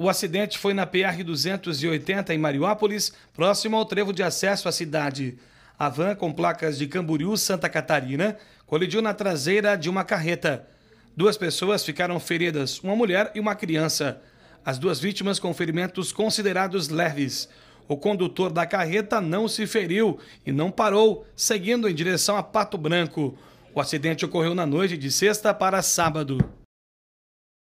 O acidente foi na PR-280, em Mariópolis, próximo ao trevo de acesso à cidade. A van, com placas de Camboriú, Santa Catarina, colidiu na traseira de uma carreta. Duas pessoas ficaram feridas, uma mulher e uma criança. As duas vítimas com ferimentos considerados leves. O condutor da carreta não se feriu e não parou, seguindo em direção a Pato Branco. O acidente ocorreu na noite de sexta para sábado.